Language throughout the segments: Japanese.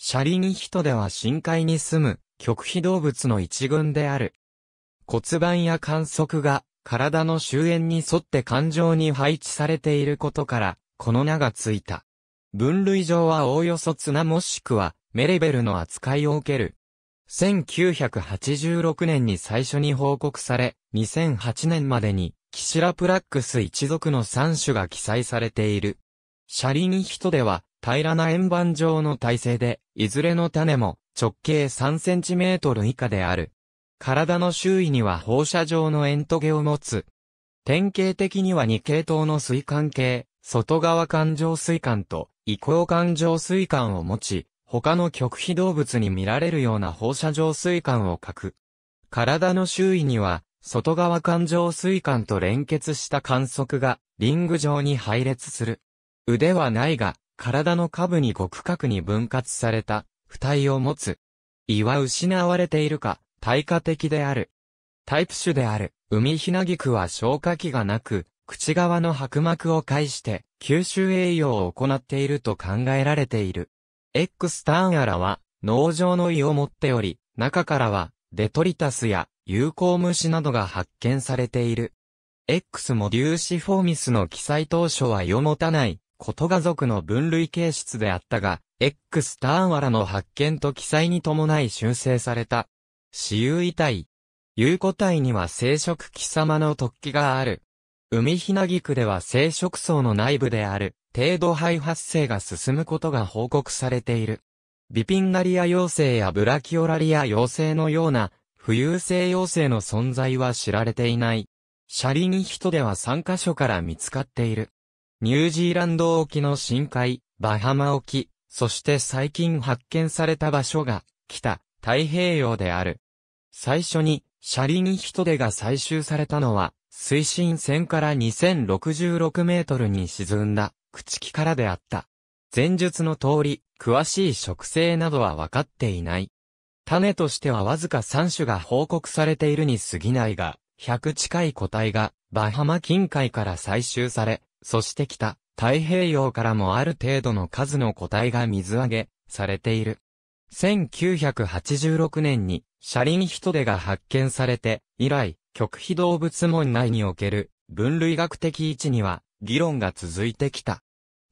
シャリニヒトでは深海に住む極秘動物の一群である。骨盤や観測が体の周縁に沿って環状に配置されていることから、この名がついた。分類上はおおよそ綱もしくはメレベルの扱いを受ける。1986年に最初に報告され、2008年までにキシラプラックス一族の3種が記載されている。シャリニヒトでは平らな円盤状の体制でいずれの種も直径3センチメートル以下である。体の周囲には放射状のエントゲを持つ。典型的には2系統の水管系、外側環状水管と移行環状水管を持ち、他の極秘動物に見られるような放射状水管を描く。体の周囲には、外側環状水管と連結した観測が、リング状に配列する。腕はないが、体の下部に極角に分割された、不体を持つ。胃は失われているか、対価的である。タイプ種である、海ひなぎくは消化器がなく、口側の白膜を介して吸収栄養を行っていると考えられている。X ターンアラは農場の胃を持っており、中からはデトリタスや有効虫などが発見されている。X も粒子フォーミスの記載当初は胃を持たないことが族の分類形質であったが、X ターンワラの発見と記載に伴い修正された。死有遺体。有個体には生殖貴様の突起がある。海ひなぎ区では生殖層の内部である、程度肺発生が進むことが報告されている。ビピンガリア妖精やブラキオラリア妖精のような、浮遊性妖精の存在は知られていない。シャリニヒトでは3カ所から見つかっている。ニュージーランド沖の深海、バハマ沖、そして最近発見された場所が、北、太平洋である。最初に、シャ車ヒ人手が採集されたのは、水深線から2066メートルに沈んだ、朽木からであった。前述の通り、詳しい植生などは分かっていない。種としてはわずか3種が報告されているに過ぎないが、100近い個体が、バハマ近海から採集され、そして北、太平洋からもある程度の数の個体が水揚げ、されている。1986年に、シャンヒ人手が発見されて、以来、極秘動物門内における、分類学的位置には、議論が続いてきた。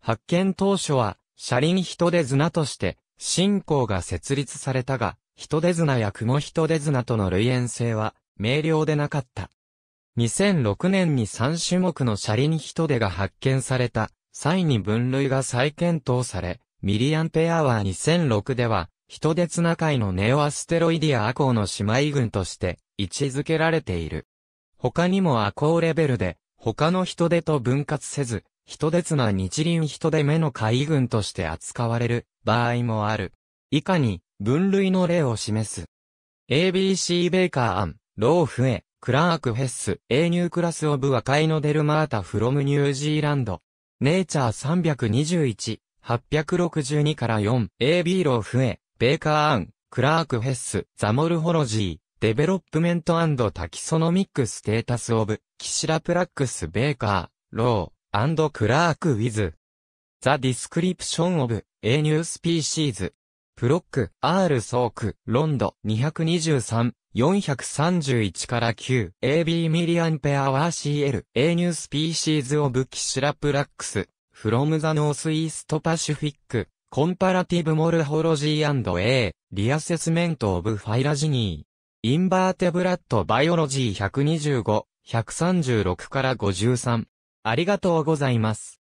発見当初は、シャ車輪人手綱として、信仰が設立されたが、人手綱や雲人手綱との類縁性は、明瞭でなかった。2006年に3種目のシャニヒ人手が発見された際に分類が再検討され、ミリアンペアは2006では、人手ツナ界のネオアステロイディアアコウの姉妹群として位置づけられている。他にもアコウレベルで、他の人手と分割せず、人手綱日輪人手目の海軍として扱われる場合もある。以下に分類の例を示す。ABC ベーカー案、ローフエ、クラーク・ヘッス、A ニュークラス・オブ・和解のデルマータ・フロム・ニュージーランド。ネイチャー321、862から4、AB ローフエ、ベーカー・アン、クラーク・ヘッス、ザモルホロジー、デベロップメントタキソノミック・ステータス・オブ、キシラ・プラックス・ベーカー、ロー、クラーク・ウィズ。ザ・ディスクリプション・オブ、A ニュース・ピーシーズ。プロック、R ソーク、ロンド、223、431から9 AB ミリアンペアワー CL A new species of キシラプラックス from the northeast Pacific comparative morphology and A reassessment of phylogeny インバーテブラッドバイオロジー125 136から53ありがとうございます。